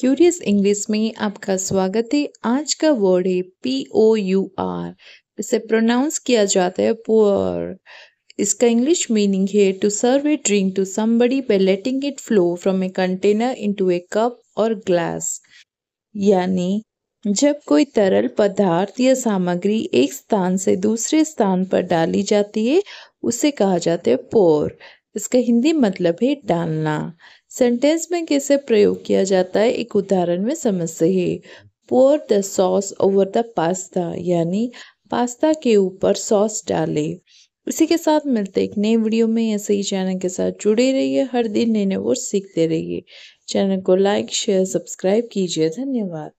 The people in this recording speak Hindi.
क्यूरियस इंग्लिश में आपका स्वागत है आज का वर्ड है पी ओ यू आर इसे प्रोनाउंस किया जाता है पुअर इसका इंग्लिश मीनिंग है to serve a drink to somebody by letting it flow from a container into a cup और ग्लास यानी जब कोई तरल पदार्थ या सामग्री एक स्थान से दूसरे स्थान पर डाली जाती है उसे कहा जाता है पोर इसका हिंदी मतलब है डालना सेंटेंस में कैसे प्रयोग किया जाता है एक उदाहरण में समझते हैं pour the sauce over the pasta यानी पास्ता के ऊपर सॉस डाले इसी के साथ मिलते एक नए वीडियो में ऐसे ही चैनल के साथ जुड़े रहिए हर दिन नए नए वो सीखते रहिए चैनल को लाइक शेयर सब्सक्राइब कीजिए धन्यवाद